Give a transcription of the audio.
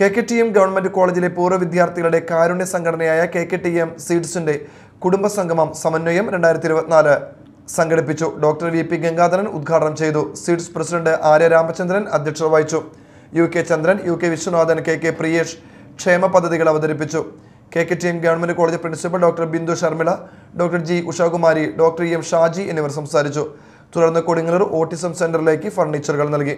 K K T M government കോളേജിലെ പൂർവ്വ വിദ്യാർത്ഥികളുടെ കാരുണ്യ സംഘടനയായ കെ കെ ടി എം സീഡ്സിന്റെ കുടുംബ സംഗമം സമന്വയം രണ്ടായിരത്തി ഇരുപത്തിനാല് സംഘടിപ്പിച്ചു ഡോക്ടർ വി പി ഗംഗാധരൻ ഉദ്ഘാടനം ചെയ്തു സീഡ്സ് പ്രസിഡന്റ് ആര്യ രാമചന്ദ്രൻ അധ്യക്ഷത വഹിച്ചു U K Chandran U K Viswanathan K K Priyesh ക്ഷേമ പദ്ധതികൾ അവതരിപ്പിച്ചു K K T M government college principal doctor Bindu Sharmila doctor G Ushakumari doctor M Shaji എന്നിവർ സംസാരിച്ചു തുടർന്ന് കൊടുങ്ങല്ലൂർ ഓട്ടിസം സെന്ററിലേക്ക് ഫർണിച്ചറുകൾ നൽകി